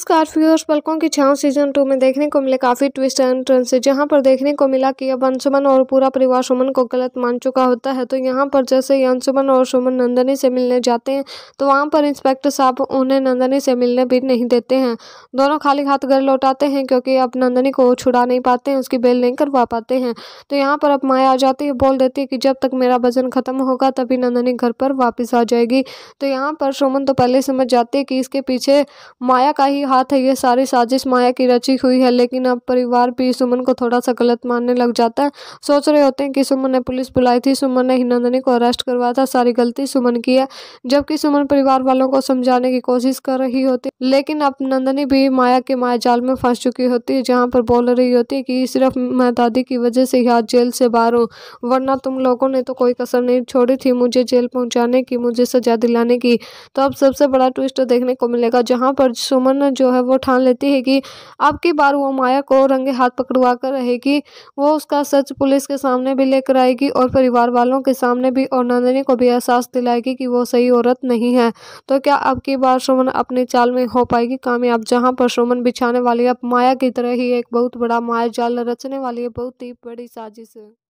नमस्कार फ्यूर्स पलकों की छाव सीजन टू में देखने को मिले काफ़ी ट्विस्ट एंड टर्न से जहां पर देखने को मिला कि अब अंशुमन और पूरा परिवार सुमन को गलत मान चुका होता है तो यहां पर जैसे ही अंशुमन और सुमन नंदनी से मिलने जाते हैं तो वहां पर इंस्पेक्टर साहब उन्हें नंदनी से मिलने भी नहीं देते हैं दोनों खाली हाथ घर लौटाते हैं क्योंकि अब नंदनी को छुड़ा नहीं पाते हैं उसकी बेल नहीं करवा पाते हैं तो यहाँ पर अब माया आ जाती है बोल देती है कि जब तक मेरा वजन खत्म होगा तभी नंदनी घर पर वापिस आ जाएगी तो यहाँ पर सुमन तो पहले समझ जाती है कि इसके पीछे माया का ही हाथ है ये सारी साजिश माया की रची हुई है लेकिन अब परिवार भी सुमन को थोड़ा सा गलत मानने लग जाता है सोच रहे होते हैं कि सुमन ने पुलिस बुलाई थी सुमन ने ही नंदनी को अरेस्ट करवाया था सारी गलती सुमन की है जबकि सुमन परिवार वालों को समझाने की कोशिश कर रही होती लेकिन अब नंदनी भी माया के माया जाल में फंस चुकी होती है जहाँ पर बोल रही होती है कि सिर्फ मैं दादी की वजह से ही आज जेल से बाहर हूँ वरना तुम लोगों ने तो कोई कसर नहीं छोड़ी थी मुझे जेल पहुँचाने की मुझे सजा दिलाने की तो अब सबसे बड़ा ट्विस्ट देखने को मिलेगा जहाँ पर सुमन जो है वो ठान लेती है कि अब की बार वो माया को रंगे हाथ पकड़वा कर रहेगी वो उसका सच पुलिस के सामने भी लेकर आएगी और परिवार वालों के सामने भी और नंदिनी को भी एहसास दिलाएगी कि वो सही औरत नहीं है तो क्या अब की बार सुमन अपने चाल में हो पाएगी कामयाब जहाँ पर सुमन बिछाने वाली अब माया की तरह ही एक बहुत बड़ा माया जाल रचने वाली है बहुत ही बड़ी साजिश